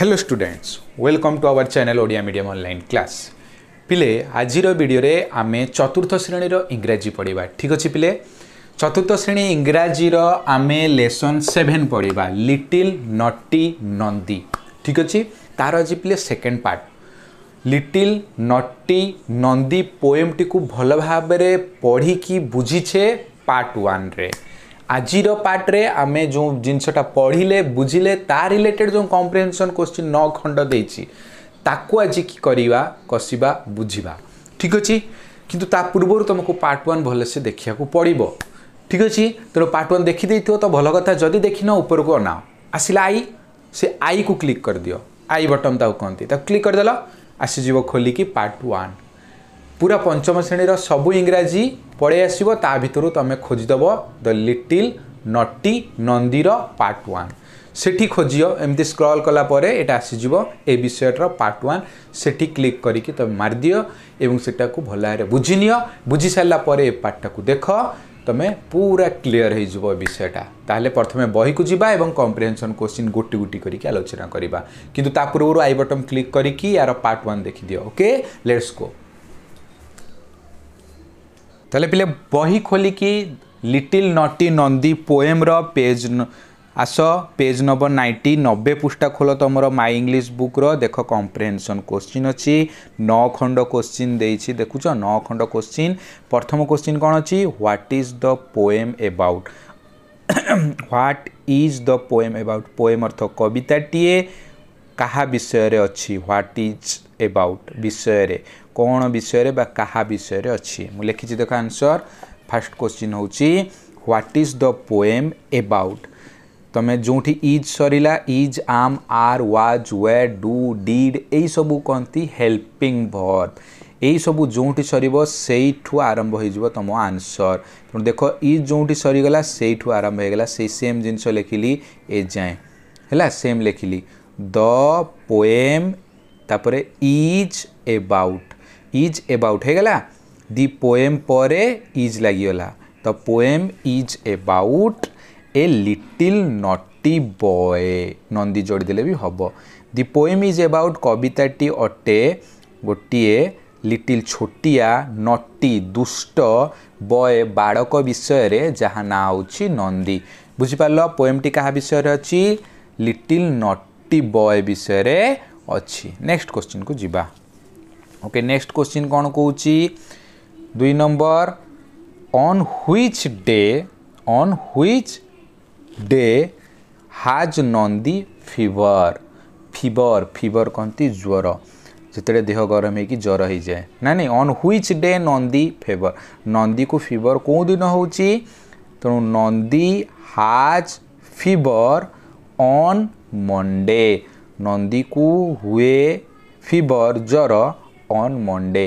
Hello students welcome to our channel Odia medium online class পিলে আজির ভিডিওরে আমি চতুর্থ শ্রেণীর ইংরাজী পড়া ঠিক আছে পিলে চতুর্থ শ্রেণী ইংরাজীর আমি লেসন সেভেন পড়া লিটিল নটি নন্দী ঠিক আছে তার আজ পিলে সেকেন্ড পার্ট লিটিল নটি নন্দী পোয়েমটি ভালো ভাবে পড়িকি বুঝিছে পার্ট ওয়ান্রে ଆଜିର ପାର୍ଟରେ ଆମେ ଯେଉଁ ଜିନିଷଟା ପଢ଼ିଲେ ବୁଝିଲେ ତା ରିଲେଟେଡ଼୍ ଯେଉଁ କମ୍ପ୍ରିହେନ୍ସନ୍ କୋଶ୍ଚିନ୍ ନଅ ଖଣ୍ଡ ଦେଇଛି ତାକୁ ଆଜି କି କରିବା କଷିବା ବୁଝିବା ଠିକ୍ ଅଛି କିନ୍ତୁ ତା ପୂର୍ବରୁ ତୁମକୁ ପାର୍ଟ ୱାନ୍ ଭଲସେ ଦେଖିବାକୁ ପଡ଼ିବ ଠିକ୍ ଅଛି ତେଣୁ ପାର୍ଟ ୱାନ୍ ଦେଖିଦେଇଥିବ ତ ଭଲ କଥା ଯଦି ଦେଖିନ ଉପରକୁ ଅନାଅ ଆସିଲା ଆଇ ସେ ଆଇକୁ କ୍ଲିକ୍ କରିଦିଅ ଆଇ ବଟନ୍ ତାକୁ କହନ୍ତି ତାକୁ କ୍ଲିକ୍ କରିଦେଲ ଆସିଯିବ ଖୋଲିକି ପାର୍ଟ ୱାନ୍ ପୁରା ପଞ୍ଚମ ଶ୍ରେଣୀର ସବୁ ଇଂରାଜୀ ପଳେଇ ଆସିବ ତା ଭିତରୁ ତୁମେ ଖୋଜିଦେବ ଦ ଲିଟିଲ୍ ନଟି ନନ୍ଦୀର ପାର୍ଟ ୱାନ୍ ସେଠି ଖୋଜିବ ଏମିତି ସ୍କ୍ରଲ୍ କଲା ପରେ ଏଇଟା ଆସିଯିବ ଏ ବିଷୟର ପାର୍ଟ ୱାନ୍ ସେଠି କ୍ଲିକ୍ କରିକି ତୁମେ ମାରିଦିଅ ଏବଂ ସେଟାକୁ ଭଲ ଭାବରେ ବୁଝିନିଅ ବୁଝି ସାରିଲା ପରେ ଏ ପାର୍ଟଟାକୁ ଦେଖ ତୁମେ ପୁରା କ୍ଲିଅର୍ ହୋଇଯିବ ଏ ବିଷୟଟା ତାହେଲେ ପ୍ରଥମେ ବହିକୁ ଯିବା ଏବଂ କମ୍ପ୍ରିହେନ୍ସନ୍ କୋଶ୍ଚିନ୍ ଗୋଟି ଗୋଟି କରିକି ଆଲୋଚନା କରିବା କିନ୍ତୁ ତା ପୂର୍ବରୁ ଆଇ ବଟମ୍ କ୍ଲିକ୍ କରିକି ଏହାର ପାର୍ଟ ୱାନ୍ ଦେଖିଦିଅ ଓକେ ଲେଟ୍ସ ଗୋ ତାହେଲେ ପିଲେ ବହି ଖୋଲିକି ଲିଟିଲ୍ ନଟି ନନ୍ଦୀ ପୋଏମ୍ର ପେଜ୍ ଆସ ପେଜ୍ ନମ୍ବର ନାଇଣ୍ଟି ନବେ ପୃଷ୍ଠା ଖୋଲ ତୁମର ମାଇ ଇଂଲିଶ ବୁକ୍ର ଦେଖ କମ୍ପ୍ରେହେନ୍ସନ୍ କୋଶ୍ଚିନ୍ ଅଛି ନଅ ଖଣ୍ଡ କୋଶ୍ଚିନ୍ ଦେଇଛି ଦେଖୁଛ ନଅ ଖଣ୍ଡ କୋଶ୍ଚିନ୍ ପ୍ରଥମ କୋଶ୍ଚିନ୍ କ'ଣ ଅଛି what is the poem about what is the poem about poem ଅର୍ଥ କବିତାଟିଏ କାହା ବିଷୟରେ ଅଛି ହ୍ୱାଟ୍ ଇଜ୍ ଏବାଉଟ୍ ବିଷୟରେ কোণ বিষয়ে বা কাহা বিষয়ে অছি মু লিখিছি দেখ আনসর ফার্স্ট কোশ্চিন হচ্ছে what is the poem about তুমি যেটি ইজ সরিলা is am are was were do did এইসবু কহতি হেল্পিং ভর্ব এইসবু যেটি সরব সেইঠু আরম্ভ হয়ে যাব তুম আনসর তেমন দেখ ইজ যেটি সরিগলা সেইঠু আরম্ভ হয়ে গলা সেই সেম জিনিস লেখিলি এ যায় হ্যাঁ সেম লেখিলি দ পোয়েম তারপরে ইজ এবাউট ইজ এবাউট হয়েগলা দি পোয়েম পরে ইজ লাগিগলা তো poem is about a little naughty boy Nandi যোড়িদেলে B হব দি পোয়েম ইজ এবাউট কবিতাটি অটে ଗୋଟିଏ ଲିଟିଲ୍ ଛୋଟିଆ ନଟି ଦୁଷ୍ଟ ବୟ ବାଳକ ବିଷୟରେ ଯାହା ନାଁ ହେଉଛି ନନ୍ଦୀ ବୁଝିପାରିଲ ପୋଏମ୍ଟି କାହା ବିଷୟରେ ଅଛି ଲିଟିଲ୍ ନଟି ବୟ ବିଷୟରେ ଅଛି ନେକ୍ସଟ କ୍ୱେଶ୍ଚିନ୍କୁ ଯିବା ওକେ ନେକ୍ସଟ କ୍ୱେଶ୍ଚିନ୍ କ'ଣ କହୁଛି ଦୁଇ number on which day on which day has Nandi fever fever fever କହନ୍ତି ଜ୍ୱର ଯେତେବେଳେ ଦେହ ଗରମ ହେଇକି ଜ୍ୱର ହେଇଯାଏ ନା ନାଇଁ on which day Nandi fever ନନ୍ଦୀକୁ ଫିବର କେଉଁ ଦିନ ହେଉଛି ତେଣୁ Nandi has fever on Monday ନନ୍ଦୀକୁ ହୁଏ ଫିବର ଜ୍ୱର ଅନ୍ ମଣ୍ଡେ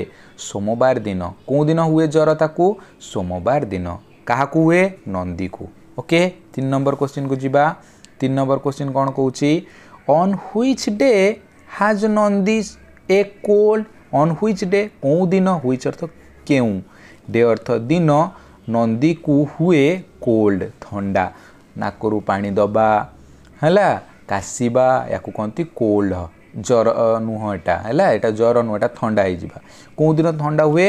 ସୋମବାର ଦିନ କେଉଁ ଦିନ ହୁଏ ଜ୍ୱର ତାକୁ ସୋମବାର ଦିନ କାହାକୁ ହୁଏ ନନ୍ଦୀକୁ ଓକେ ତିନି ନମ୍ବର କୋଶ୍ଚିନ୍କୁ ଯିବା ତିନି ନମ୍ବର କୋଶ୍ଚିନ୍ କ'ଣ କହୁଛି on which day has Nandi a cold on which day କେଉଁ ଦିନ ହୁଇଚ୍ ଅର୍ଥ କେଉଁ ଡେ ଅର୍ଥ ଦିନ ନନ୍ଦୀକୁ ହୁଏ କୋଲ୍ଡ ଥଣ୍ଡା ନାକରୁ ପାଣି ଦେବା ହେଲା କାଶିବା ୟାକୁ କହନ୍ତି କୋଲ୍ଡ ଜ୍ୱର ନୁହଁ ଏଇଟା ହେଲା ଏଇଟା ଜ୍ୱର ନୁହଁ ଏଇଟା ଥଣ୍ଡା ହେଇଯିବା କେଉଁଦିନ ଥଣ୍ଡା ହୁଏ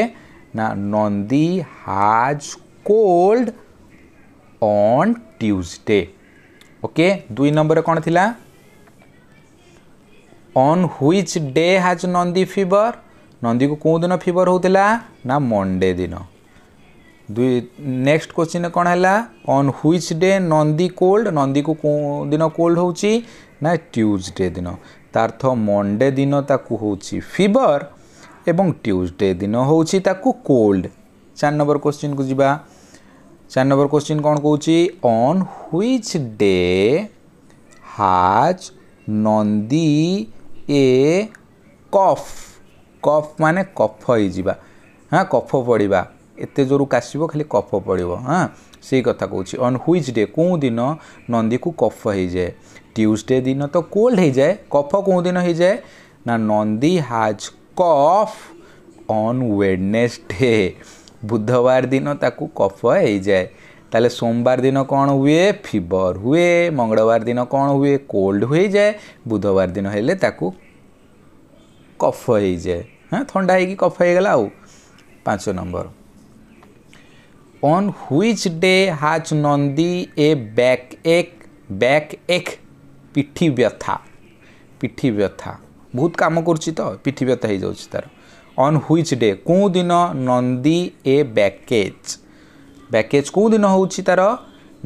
ନା Nandi has cold on Tuesday okay ଦୁଇ ନମ୍ବରରେ କ'ଣ ଥିଲା on which day has Nandi fever ନନ୍ଦୀକୁ କେଉଁ ଦିନ ଫିଭର ହେଉଥିଲା ନା ମଣ୍ଡେ ଦିନ ଦୁଇ ନେକ୍ସଟ କୋଶ୍ଚିନ୍ କ'ଣ ହେଲା on which day Nandi cold ନନ୍ଦୀକୁ କେଉଁ ଦିନ କୋଲ୍ଡ ହେଉଛି ନା ଟ୍ୟୁଜଡେ ଦିନ ତାର୍ଥ ମଣ୍ଡେ ଦିନ ତାକୁ ହେଉଛି ଫିଭର ଏବଂ ଟ୍ୟୁଜଡ଼େ ଦିନ ହେଉଛି ତାକୁ କୋଲ୍ଡ ଚାରି ନମ୍ବର କୋଶ୍ଚିନ୍କୁ ଯିବା ଚାରି ନମ୍ବର କୋଶ୍ଚିନ୍ କ'ଣ କହୁଛି on which day has Nandi a cough cough ମାନେ କଫ ହେଇଯିବା ହଁ କଫ ପଡ଼ିବା ଏତେ ଜୋରୁ କାଶିବ ଖାଲି କଫ ପଡ଼ିବ ହଁ ସେଇ କଥା କହୁଛି ଅନ୍ ହ୍ୱିଚ୍ ଡେ କେଉଁ ଦିନ ନନ୍ଦୀକୁ କଫ ହେଇଯାଏ ટ્યુઝડે દિન તો કોલ્ડ ହୋଇଯାଏ କଫ କେଉଁଦିନ ହୋଇଯାଏ ନା Nandi has cough on Wednesday ବୁଧବାର ଦିନ ତାକୁ କଫ ହୋଇଯାଏ ତାହେଲେ ସୋମବାର ଦିନ କ'ଣ ହୁଏ ଫିବର ହୁଏ ମଙ୍ଗଳବାର ଦିନ କ'ଣ ହୁଏ କୋଲ୍ଡ ହୋଇଯାଏ ବୁଧବାର ଦିନ ହେଲେ ତାକୁ କଫ ହୋଇଯାଏ ହଁ ଥଣ୍ଡା ହେଇକି କଫ ହେଇଗଲା ଆଉ ପାଞ୍ଚ number on which day has Nandi a back ache back ache পিঠি ব্যথা পিঠি ব্যথা ବହୁତ କାମ କରୁଛି ତ ପିଠି ବ୍ୟଥା ହେଇଯାଉଛି ତା'ର ଅନ୍ ହୁଇଚ୍ ଡେ କେଉଁ ଦିନ ନନ୍ଦୀ ଏ ବ୍ୟାକେଜ୍ ବ୍ୟାକେଜ୍ କେଉଁ ଦିନ ହେଉଛି ତା'ର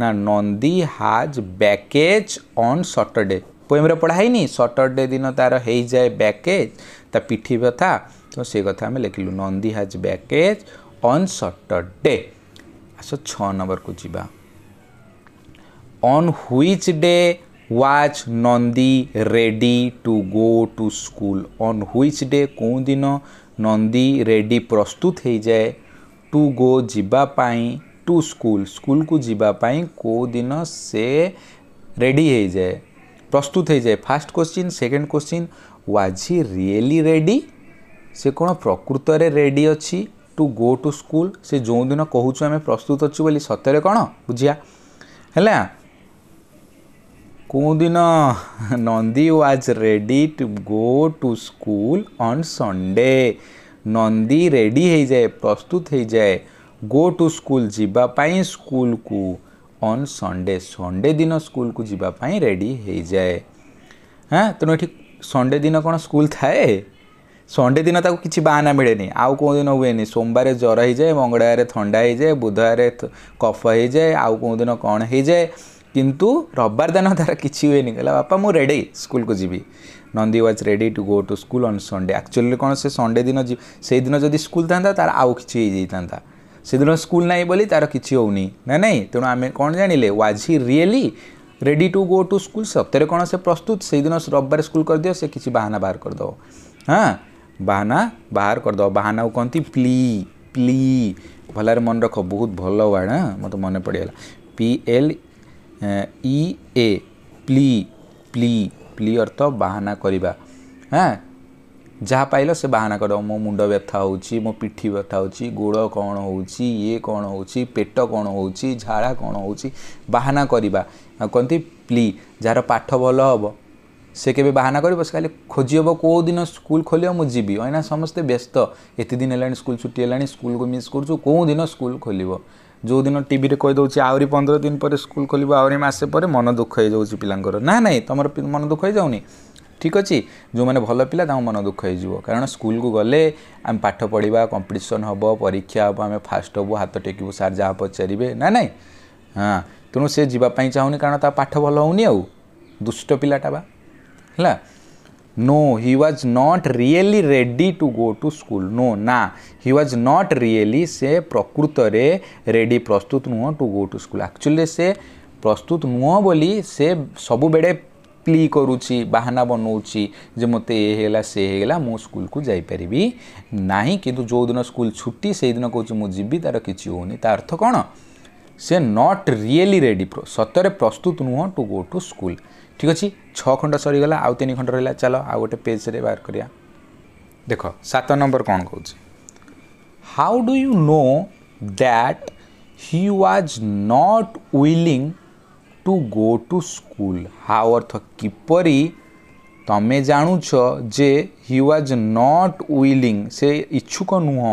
ନା Nandi has backache on Saturday ପୋଏମ୍ରେ ପଢ଼ା ହେଇନି ସଟର୍ଡ଼େ ଦିନ ତା'ର ହେଇଯାଏ ବ୍ୟାକେଜ୍ ତା ପିଠି ବ୍ୟଥା ତ ସେ କଥା ଆମେ ଲେଖିଲୁ Nandi has backache on Saturday ଆସ ଛଅ ନମ୍ବରକୁ ଯିବା on which day was Nandi ready to go to school on which day କେଉଁଦିନ ନନ୍ଦୀ ରେଡ଼ି ପ୍ରସ୍ତୁତ ହୋଇଯାଏ ଟୁ ଗୋ ଯିବା ପାଇଁ ଟୁ ସ୍କୁଲ ସ୍କୁଲକୁ ଯିବା ପାଇଁ କେଉଁଦିନ ସେ ରେଡ଼ି ହୋଇଯାଏ ପ୍ରସ୍ତୁତ ହୋଇଯାଏ first question second question was he really ready ସେ କ'ଣ ପ୍ରକୃତରେ ରେଡ଼ି ଅଛି ଟୁ ଗୋ ଟୁ ସ୍କୁଲ ସେ ଯେଉଁଦିନ କହୁଛୁ ଆମେ ପ୍ରସ୍ତୁତ ଅଛୁ ବୋଲି ସତରେ କ'ଣ ବୁଝିବା ହେଲା कौदिन Nandi was ready to go to school on Sunday Nandi ready हो जाए प्रस्तुत हो जाए गो टू स्कूल जावाई स्कूल को ऑन संडे संडे दिन स्कूल को जावाई रेडी हो जाए हाँ तेनाली संडे दिन कौन स्कूल थाए संडे दिन ताको किसी बाहाना मिले आउ कौ दिन हुए सोमवार ज्वर हो जाए मंगलवार थंडा हो जाए बुधवार कफ हो जाए आउ कौ दिन कौन हो जाए কিন্তু রব্বার দানা তার কিচি হইনি গলা বাবা মু রেডি স্কুল কো জিবি Nandi was ready to go to school on Sunday actually কোনসে সানডে দিন জি সেই দিনা যদি স্কুল দന്ത তার আউ কিচি হই দന്തা সেই দিনা স্কুল নাই বলি তার কিচি হইনি না না তে আমি কোন জানিলে was he really ready to go to school সপ্তরে কোনসে প্রস্তুত সেই দিনা রব্বার স্কুল করদিও সে কিচি বাহানা বাহার করদো হ্যাঁ বাহানা বাহার করদো বাহানা কো কন্তি প্লিজ প্লিজ ভালার মন রাখো বহুত ভাল ওয়ানা ম তো মনে পড়িলা P L E A plea plea plea ଅର୍ଥ ବାହାନା କରିବା ହଁ ଯାହା ପାଇଲ ସେ ବାହାନା କରିବ ମୋ ମୁଣ୍ଡ ବ୍ୟଥା ହେଉଛି ମୋ ପିଠି ବ୍ୟଥା ହେଉଛି ଗୋଡ଼ କ'ଣ ହେଉଛି ଇଏ କ'ଣ ହେଉଛି ପେଟ କ'ଣ ହେଉଛି ଝାଡ଼ା କ'ଣ ହେଉଛି ବାହାନା କରିବା କହନ୍ତି ପ୍ଲି ଯାହାର ପାଠ ଭଲ ହେବ ସେ କେବେ ବାହାନା କରିବ ସେ କାଲି ଖୋଜି ହେବ କେଉଁ ଦିନ ସ୍କୁଲ ଖୋଲିବ ମୁଁ ଯିବି କାହିଁକିନା ସମସ୍ତେ ବ୍ୟସ୍ତ ଏତେ ଦିନ ହେଲାଣି ସ୍କୁଲ ଛୁଟି ହେଲାଣି ସ୍କୁଲକୁ ମିସ୍ କରୁଛୁ କେଉଁ ଦିନ ସ୍କୁଲ ଖୋଲିବ ଯେଉଁଦିନ ଟିଭିରେ କହିଦେଉଛି ଆହୁରି ପନ୍ଦର ଦିନ ପରେ ସ୍କୁଲ ଖୋଲିବ ଆହୁରି ମାସେ ପରେ ମନ ଦୁଃଖ ହେଇଯାଉଛି ପିଲାଙ୍କର ନା ନାଇଁ ତୁମର ମନ ଦୁଃଖ ହେଇଯାଉନି ଠିକ୍ ଅଛି ଯେଉଁମାନେ ଭଲ ପିଲା ତାଙ୍କ ମନ ଦୁଃଖ ହେଇଯିବ କାରଣ ସ୍କୁଲକୁ ଗଲେ ଆମେ ପାଠ ପଢ଼ିବା କମ୍ପିଟିସନ୍ ହେବ ପରୀକ୍ଷା ହେବ ଆମେ ଫାଷ୍ଟ ହେବୁ ହାତ ଟେକିବୁ ସାର୍ ଯାହା ପଚାରିବେ ନା ନାଇଁ ହଁ ତେଣୁ ସେ ଯିବା ପାଇଁ ଚାହୁଁନି କାରଣ ତା ପାଠ ଭଲ ହେଉନି ଆଉ ଦୁଷ୍ଟ ପିଲାଟା ବା ହେଲା No, he was not really ready to go to school. No, nah. He was not really say prakritare ready prastut nuho to go to school. Actually say prastut nuho boli say sabu bede plea କରୁଛି ବାହାନା ବନାଉଛି ଯେ ମୋତେ ଏ ହେଇଗଲା ସେ ହେଇଗଲା ମୁଁ ସ୍କୁଲକୁ ଯାଇପାରିବି ନାହିଁ କିନ୍ତୁ ଯେଉଁଦିନ ସ୍କୁଲ ଛୁଟି ସେଇଦିନ କହୁଛି ମୁଁ ଯିବି ତା'ର କିଛି ହେଉନି ତା ଅର୍ଥ କ'ଣ ସେ ନଟ୍ ରିଏଲି ରେଡ଼ି ସତରେ ପ୍ରସ୍ତୁତ ନୁହଁ ଟୁ ଗୋ ଟୁ ସ୍କୁଲ ঠিক ଅଛି ଛଅ ଖଣ୍ଡ ସରିଗଲା ଆଉ ତିନି ଖଣ୍ଡ ରହିଲା ଚାଲ ଆଉ ଗୋଟେ ପେଜ୍ରେ ବାହାର କରିବା ଦେଖ ସାତ ନମ୍ବର କ'ଣ କହୁଛି how do you know that he was not willing to go to school how ଅର୍ଥ କିପରି ତମେ ଜାଣୁଛ ଯେ ହି ୱାଜ୍ ନଟ୍ ୱିଲିଂ ସେ ଇଚ୍ଛୁକ ନୁହଁ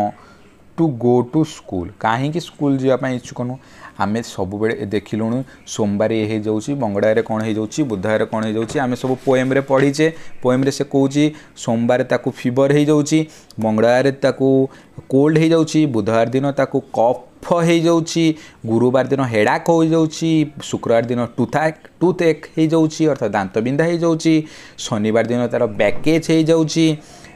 ଟୁ ଗୋ ଟୁ ସ୍କୁଲ କାହିଁକି ସ୍କୁଲ ଯିବା ପାଇଁ ଇଚ୍ଛୁକ ନୁହଁ ଆମେ ସବୁବେଳେ ଦେଖିଲୁଣୁ ସୋମବାର ଇଏ ହେଇଯାଉଛି ମଙ୍ଗଳାରେ କ'ଣ ହେଇଯାଉଛି ବୁଧବାର କ'ଣ ହେଇଯାଉଛି ଆମେ ସବୁ ପୋଏମ୍ରେ ପଢ଼ିଛେ ପୋଏମ୍ରେ ସେ କହୁଛି ସୋମବାର ତାକୁ ଫିବର ହେଇଯାଉଛି ମଙ୍ଗଳାରେ ତାକୁ କୋଲ୍ଡ ହେଇଯାଉଛି ବୁଧବାର ଦିନ ତାକୁ କଫ ହେଇଯାଉଛି ଗୁରୁବାର ଦିନ ହେଡ଼ାକ୍ ହୋଇଯାଉଛି ଶୁକ୍ରବାର ଦିନ ଟୁଥାକ୍ ଟୁଥ୍ ଏକ ହେଇଯାଉଛି ଅର୍ଥାৎ ଦାନ୍ତ ବିନ୍ଧା ହେଇଯାଉଛି ଶନିବାର ଦିନ ତା'ର ବ୍ୟାକେଜ୍ ହେଇଯାଉଛି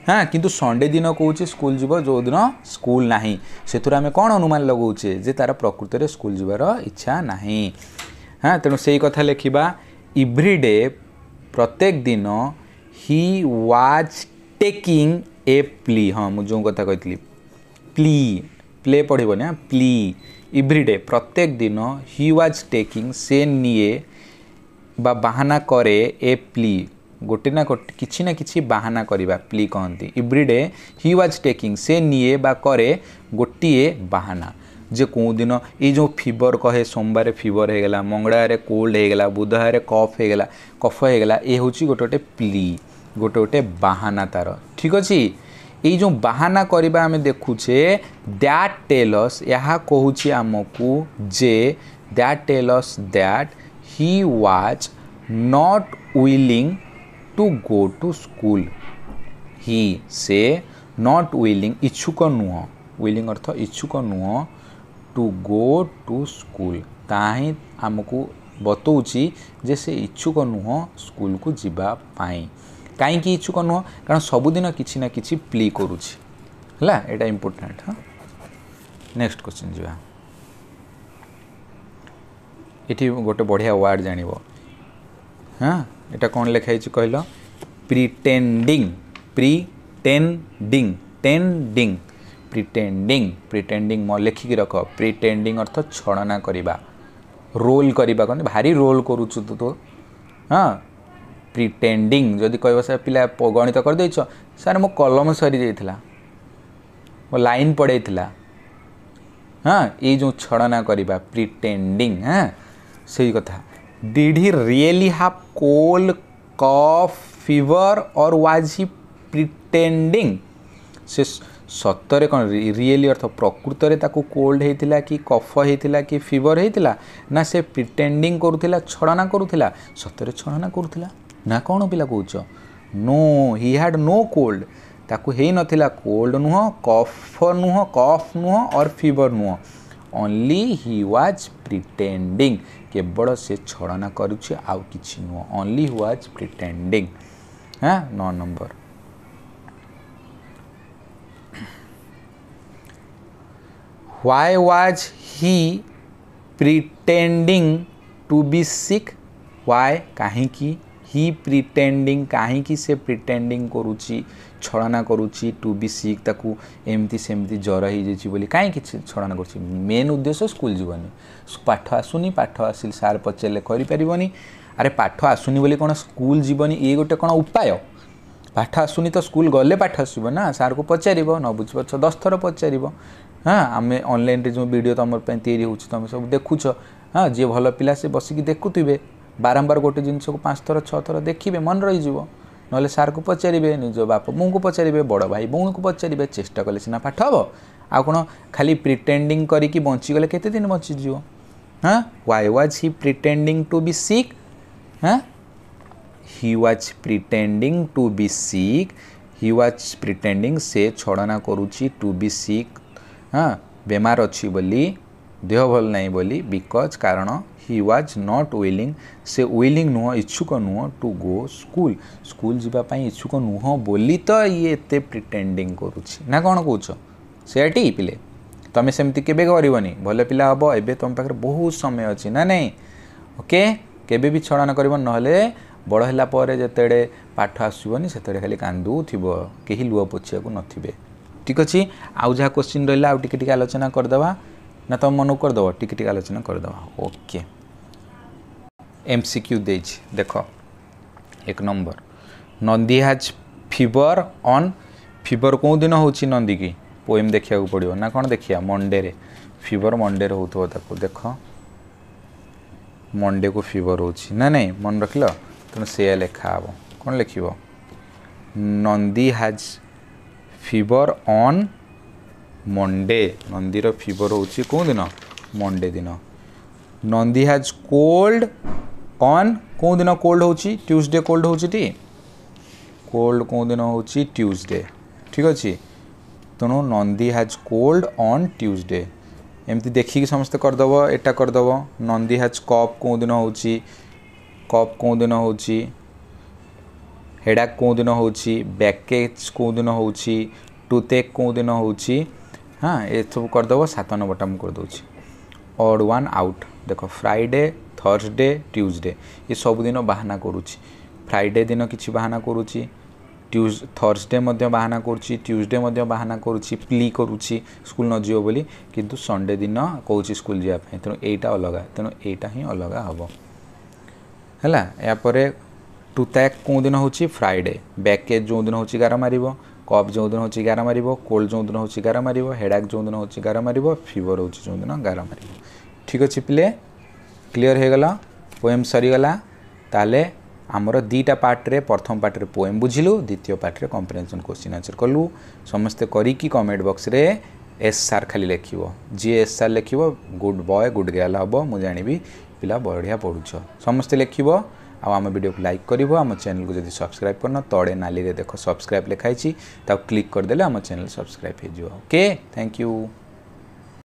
হ্যাঁ କିନ୍ତୁ ସଣ୍ଡେ ଦିନ କହୁଛି ସ୍କୁଲ ଯିବ ଯେଉଁଦିନ ସ୍କୁଲ ନାହିଁ ସେଥିରୁ ଆମେ କ'ଣ ଅନୁମାନ ଲଗାଉଛେ ଯେ ତା'ର ପ୍ରକୃତରେ ସ୍କୁଲ ଯିବାର ଇଚ୍ଛା ନାହିଁ হ্যাঁ তেমন সেই কথা লেখিবা ইভ্রিডে প্রত্যেক দিন হি ওয়াজ টেকিং এ প্লি হ্যাঁ মু যে কথা কইলি প্লি প্লে পড়ব না প্লি ইভ্রিডে প্রত্যেক দিন হি ওয়াজ টেকিং সে নিয়ে বা বাহানা করে এ প্লি ଗୋଟେ ନା କିଛି ନା କିଛି ବାହାନା କରିବା ପ୍ଲି କହନ୍ତି ଇବ୍ରିଡେ ହି ୱାଜ୍ ଟେକିଂ ସେ ନିଏ ବା କରେ ଗୋଟିଏ ବାହାନା ଯେ କେଉଁଦିନ ଏଇ ଯେଉଁ ଫିବର କହେ ସୋମବାର ଫିବର ହେଇଗଲା ମଙ୍ଗଳାରେ କୋଲ୍ଡ ହେଇଗଲା ବୁଧବାରେ କଫ୍ ହେଇଗଲା କଫ ହେଇଗଲା ଏ ହେଉଛି ଗୋଟେ ଗୋଟେ ପ୍ଲି ଗୋଟେ ଗୋଟେ ବାହାନା ତା'ର ଠିକ୍ ଅଛି ଏଇ ଯେଉଁ ବାହାନା କରିବା ଆମେ ଦେଖୁଛେ ଦ୍ୟାଟ୍ ଟେଲସ୍ ଏହା କହୁଛି ଆମକୁ ଯେ that tells that he was not willing to go to school he say not willing ইচ্ছুক ନୁହଁ willing অর্থ ইচ্ছুক ନୁହଁ টু গো টু স্কুল କାହିଁ ଆମକୁ ବତଉଛି ଯେ ସେ ଇଚ୍ଛୁକ ନୁହଁ ସ୍କୁଲକୁ ଯିବା ପାଇଁ କାହିଁକି ଇଚ୍ଛୁକ ନୁହଁ କାରଣ ସବୁଦିନ କିଛି ନା କିଛି ପ୍ଲି କରୁଛି ହେଲା ଏଇଟା ଇମ୍ପୋର୍ଟାଣ୍ଟ ହଁ ନେକ୍ସଟ କ୍ୱେଶ୍ଚିନ୍ ଯିବା ଏଠି ଗୋଟେ ବଢ଼ିଆ ୱାର୍ଡ଼ ଜାଣିବ ହଁ এটা କ'ଣ ଲେଖା ହେଇଛି କହିଲ pretending pretending tending pretending pretending লেখিকি রখ প্রিটেন্ডিং অর্থ ছড়না করা রোল করা কিন্তু ভারি রোল করুছু তু তো হ্যাঁ প্রিটেন্ডিং যদি কহব স্যার পিলা গণিত করেদেছ স্যার মো কলম সরি যাই মো লাইন পড়াই হ্যাঁ এই যে ছড়না করা প্রিটেন্ডিং হ্যাঁ সেই কথা did he really have cold cough fever और वाजी प्रिटेडिंग से सतरे कौन रियली अर्थ प्रकृत कोल्ड होता कि कफ होता कि फिवर होता ना से प्रिटेडिंग करूला छड़ना करूला सतरे छड़ना करूला ना कौन पिला कौच नो ही हाड नो कोल्ड ताकूला कोल्ड नुह कफ नुह कफ नुह और फिवर नुह ओनली ही वाज प्रिटेडिंग କେବଳ ସେ ଛଳନା କରୁଛି ଆଉ କିଛି ନୁହଁ ଓନ୍ଲି ୱାଜ୍ ପ୍ରିଟେଣ୍ଡିଂ হ্যাঁ ন নম্বর why was he pretending to be sick why kahiki হি প্রিটেଣ୍ଡିଂ କାହିଁକି ସେ ପ୍ରିଟେଣ୍ଡିଂ କରୁଛି ଛଳନା କରୁଛି ଟୁ ବି ସିକ୍ ତାକୁ ଏମିତି ସେମିତି ଜ୍ୱର ହେଇଯାଇଛି ବୋଲି କାହିଁକି ଛଳନା କରୁଛି ମେନ୍ ଉଦ୍ଦେଶ୍ୟ ସ୍କୁଲ ଯିବନି ପାଠ ଆସୁନି ପାଠ ଆସିଲେ ସାର୍ ପଚାରିଲେ କରିପାରିବନି ଆରେ ପାଠ ଆସୁନି ବୋଲି କ'ଣ ସ୍କୁଲ ଯିବନି ଇଏ ଗୋଟେ କ'ଣ ଉପାୟ ପାଠ ଆସୁନି ତ ସ୍କୁଲ ଗଲେ ପାଠ ଆସିବ ନା ସାର୍କୁ ପଚାରିବ ନ ବୁଝି ପାରୁଛ ଦଶ ଥର ପଚାରିବ ହଁ ଆମେ ଅନଲାଇନ୍ରେ ଯେଉଁ ଭିଡ଼ିଓ ତୁମ ପାଇଁ ତିଆରି ହେଉଛି ତୁମେ ସବୁ ଦେଖୁଛ ହଁ ଯିଏ ଭଲ ପିଲା ସେ ବସିକି ଦେଖୁଥିବେ ବାରମ୍ବାର ଗୋଟେ ଜିନିଷକୁ ପାଞ୍ଚ ଥର ଛଅ ଥର ଦେଖିବେ ମନେ ରହିଯିବ ନହେଲେ ସାର୍କୁ ପଚାରିବେ ନିଜ ବାପା ବୋଉଙ୍କୁ ପଚାରିବେ ବଡ଼ ଭାଇ ବୋଉଙ୍କୁ ପଚାରିବେ ଚେଷ୍ଟା କଲେ ସିନା ପାଠ ହେବ ଆଉ କ'ଣ ଖାଲି ପ୍ରିଟେଣ୍ଡିଂ କରିକି ବଞ୍ଚିଗଲେ କେତେ ଦିନ ବଞ୍ଚିଯିବ ହଁ why was he pretending to be sick ହଁ he was pretending to be sick he was pretending সে ছড়না করুছি টু বি সিক হ্যাঁ বেমার অছি বলি দেহ ভাল নাই বলি বিকজ কারণ হি ୱାଜ୍ ନଟ୍ ୱିଲିଂ ସେ ୱିଲିଂ ନୁହଁ ଇଚ୍ଛୁକ ନୁହଁ ଟୁ ଗୋ ସ୍କୁଲ ସ୍କୁଲ ଯିବା ପାଇଁ ଇଚ୍ଛୁକ ନୁହଁ ବୋଲି ତ ଇଏ ଏତେ ପ୍ରିଟେଣ୍ଡିଂ କରୁଛି ନା କ'ଣ କହୁଛ ସେଟି ପିଲେ ତୁମେ ସେମିତି କେବେ କରିବନି ଭଲ ପିଲା ହେବ ଏବେ ତୁମ ପାଖରେ ବହୁତ ସମୟ ଅଛି ନା ନାହିଁ ଓକେ କେବେ ବି ଛଳନା କରିବ ନହେଲେ ବଡ଼ ହେଲା ପରେ ଯେତେବେଳେ ପାଠ ଆସିବନି ସେତେବେଳେ ଖାଲି କାନ୍ଦୁଥିବ କେହି ଲୁହ ପୋଛିବାକୁ ନଥିବେ ଠିକ୍ ଅଛି ଆଉ ଯାହା କୋଶ୍ଚିନ୍ ରହିଲା ଆଉ ଟିକେ ଟିକେ ଆଲୋଚନା କରିଦେବା ନା ତୁମ ମନକୁ କରିଦେବ ଟିକେ ଟିକେ ଆଲୋଚନା କରିଦେବା ଓକେ এমসিকিউ দিয়েছি দেখ এক number Nandi has fever on fever কোদিন হচ্ছে নন্দীকি পোয়েম দেখা পড়ব না কোণ দেখা মন্ডে ফিভর মন্ডে হোথ তাকে দেখ মন্ডে কু ফিভর হচ্ছে না নাই মনে রাখল তেমন সে লেখা হব কোণ লেখব Nandi has fever on Monday নন্দীর ফিভর হচ্ছে কোদিন মন্ডে দিন নন্দী হ্যাজ কোল্ড ଅନ୍ କେଉଁ ଦିନ କୋଲ୍ଡ ହେଉଛି ଟ୍ୟୁଜଡ଼େ କୋଲ୍ଡ ହେଉଛିଟି କୋଲ୍ଡ କେଉଁ ଦିନ ହେଉଛି ଟ୍ୟୁଜଡ଼େ ଠିକ୍ ଅଛି ତେଣୁ Nandi has cold on Tuesday ଏମିତି ଦେଖିକି ସମସ୍ତେ କରିଦେବ ଏଟା କରିଦେବ ନନ୍ଦୀ ହାଜ୍ କପ୍ କେଉଁ ଦିନ ହେଉଛି କପ୍ କେଉଁ ଦିନ ହେଉଛି ହେଡ଼ାକ୍ କେଉଁ ଦିନ ହେଉଛି ବ୍ୟାକେଜ୍ କେଉଁ ଦିନ ହେଉଛି ଟୁଥେକ୍ କେଉଁ ଦିନ ହେଉଛି ହଁ ଏସବୁ କରିଦେବ ସାତ ନମ୍ବରଟା ମୁଁ କରିଦେଉଛି ଅଡ଼୍ ୱାନ୍ ଆଉଟ୍ ଦେଖ ଫ୍ରାଇଡ଼େ ଥର୍ସଡେ ଟ୍ୟୁଜଡେ ଏସବୁଦିନ ବାହାନା କରୁଛି ଫ୍ରାଇଡ଼େ ଦିନ କିଛି ବାହାନା କରୁଛି ଟ୍ୟୁଜ ଥର୍ସଡେ ମଧ୍ୟ ବାହାନା କରୁଛି ଟ୍ୟୁଜଡେ ମଧ୍ୟ ବାହାନା କରୁଛି ପ୍ଲି କରୁଛି ସ୍କୁଲ୍ ନଯିବ ବୋଲି କିନ୍ତୁ ସଣ୍ଡେ ଦିନ କହୁଛି ସ୍କୁଲ୍ ଯିବା ପାଇଁ ତେଣୁ ଏଇଟା ଅଲଗା ତେଣୁ ଏଇଟା ହିଁ ଅଲଗା ହେବ ହେଲା ଏହାପରେ ଟୁ ତ୍ୟାକ୍ କେଉଁଦିନ ହେଉଛି ଫ୍ରାଇଡ଼େ ବ୍ୟାକେଜ୍ ଯେଉଁଦିନ ହେଉଛି ଗାର ମାରିବ କପ୍ ଯେଉଁଦିନ ହେଉଛି ଗାର ମାରିବ କୋଲ୍ଡ ଯେଉଁଦିନ ହେଉଛି ଗାର ମାରିବ ହେଡ଼ାକ୍ ଯେଉଁଦିନ ହେଉଛି ଗାର ମାରିବ ଫିଭର ହେଉଛି ଯେଉଁଦିନ ଗାର ମାରିବ ଠିକ୍ ଅଛି ପିଲେ କ୍ଲିଅର୍ ହୋଇଗଲା ପୋଏମ୍ ସରିଗଲା ତାହେଲେ ଆମର ଦୁଇଟା ପାର୍ଟରେ ପ୍ରଥମ ପାର୍ଟରେ ପୋଏମ୍ ବୁଝିଲୁ ଦ୍ୱିତୀୟ ପାର୍ଟରେ କମ୍ପ୍ରିହେନ୍ସନ୍ କ୍ୱେଶ୍ଚିନ୍ ଆନ୍ସର୍ କଲୁ ସମସ୍ତେ କରିକି କମେଣ୍ଟ ବକ୍ସରେ ଏସ୍ ସାର୍ ଖାଲି ଲେଖିବ ଯିଏ ଏସ୍ ସାର୍ ଲେଖିବ ଗୁଡ଼୍ ବୟ ଗୁଡ଼୍ ଗାର୍ଲ ହେବ ମୁଁ ଜାଣିବି ପିଲା ବଢ଼ିଆ ପଢ଼ୁଛ ସମସ୍ତେ ଲେଖିବ ଆଉ ଆମ ଭିଡ଼ିଓକୁ ଲାଇକ୍ କରିବ ଆମ ଚ୍ୟାନେଲକୁ ଯଦି ସବସ୍କ୍ରାଇବ୍ କରିନ ତଳେ ନାଲିରେ ଦେଖ ସବସ୍କ୍ରାଇବ୍ ଲେଖା ହେଇଛି ତାକୁ କ୍ଲିକ୍ କରିଦେଲେ ଆମ ଚ୍ୟାନେଲ୍ ସବସ୍କ୍ରାଇବ୍ ହେଇଯିବ ଓକେ ଥ୍ୟାଙ୍କ ୟୁ